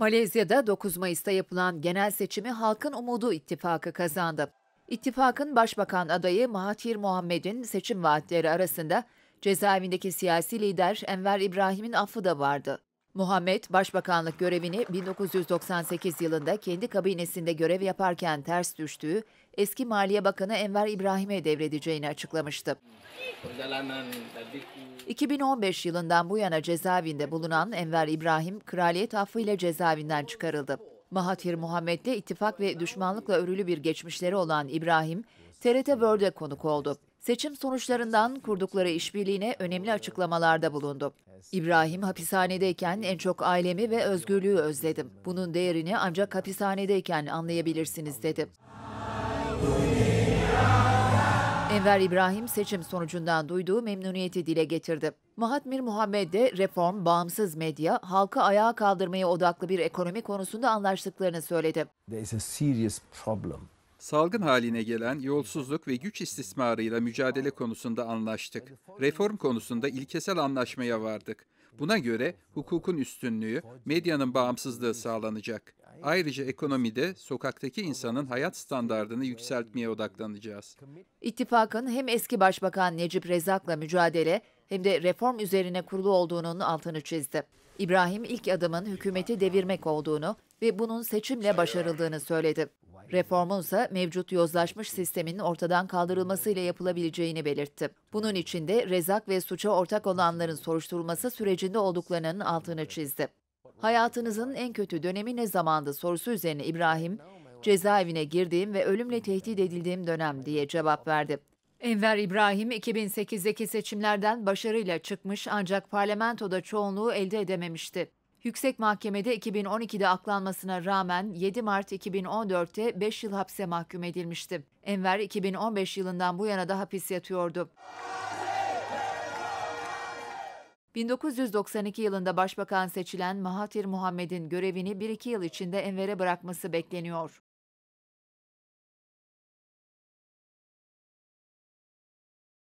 Malezya'da 9 Mayıs'ta yapılan genel seçimi Halkın Umudu ittifakı kazandı. İttifakın başbakan adayı Mahathir Muhammed'in seçim vaatleri arasında cezaevindeki siyasi lider Enver İbrahim'in affı da vardı. Muhammed, başbakanlık görevini 1998 yılında kendi kabinesinde görev yaparken ters düştüğü eski Maliye Bakanı Enver İbrahim'e devredeceğini açıklamıştı. 2015 yılından bu yana cezaevinde bulunan Enver İbrahim, kraliyet ile cezaevinden çıkarıldı. Mahathir Muhammed'le ittifak ve düşmanlıkla örülü bir geçmişleri olan İbrahim, TRT World'e konuk oldu. Seçim sonuçlarından kurdukları işbirliğine önemli açıklamalarda bulundu. İbrahim hapishanedeyken en çok ailemi ve özgürlüğü özledim. Bunun değerini ancak hapishanedeyken anlayabilirsiniz dedi. Enver İbrahim seçim sonucundan duyduğu memnuniyeti dile getirdi. Mahatmir Muhammed de reform, bağımsız medya, halkı ayağa kaldırmaya odaklı bir ekonomi konusunda anlaştıklarını söyledi. There is a serious problem Salgın haline gelen yolsuzluk ve güç istismarıyla mücadele konusunda anlaştık. Reform konusunda ilkesel anlaşmaya vardık. Buna göre hukukun üstünlüğü, medyanın bağımsızlığı sağlanacak. Ayrıca ekonomide sokaktaki insanın hayat standartını yükseltmeye odaklanacağız. İttifakın hem eski Başbakan Necip Rezak'la mücadele hem de reform üzerine kurulu olduğunun altını çizdi. İbrahim ilk adımın hükümeti devirmek olduğunu ve bunun seçimle başarıldığını söyledi. Reformun ise mevcut yozlaşmış sistemin ortadan kaldırılmasıyla yapılabileceğini belirtti. Bunun için de rezak ve suça ortak olanların soruşturulması sürecinde olduklarının altını çizdi. Hayatınızın en kötü dönemi ne zamandı sorusu üzerine İbrahim, cezaevine girdiğim ve ölümle tehdit edildiğim dönem diye cevap verdi. Enver İbrahim 2008'deki seçimlerden başarıyla çıkmış ancak parlamentoda çoğunluğu elde edememişti. Yüksek Mahkemede 2012'de aklanmasına rağmen 7 Mart 2014'te 5 yıl hapse mahkum edilmişti. Enver 2015 yılından bu yana da hapis yatıyordu. 1992 yılında başbakan seçilen Mahathir Muhammed'in görevini 1-2 yıl içinde Enver'e bırakması bekleniyor.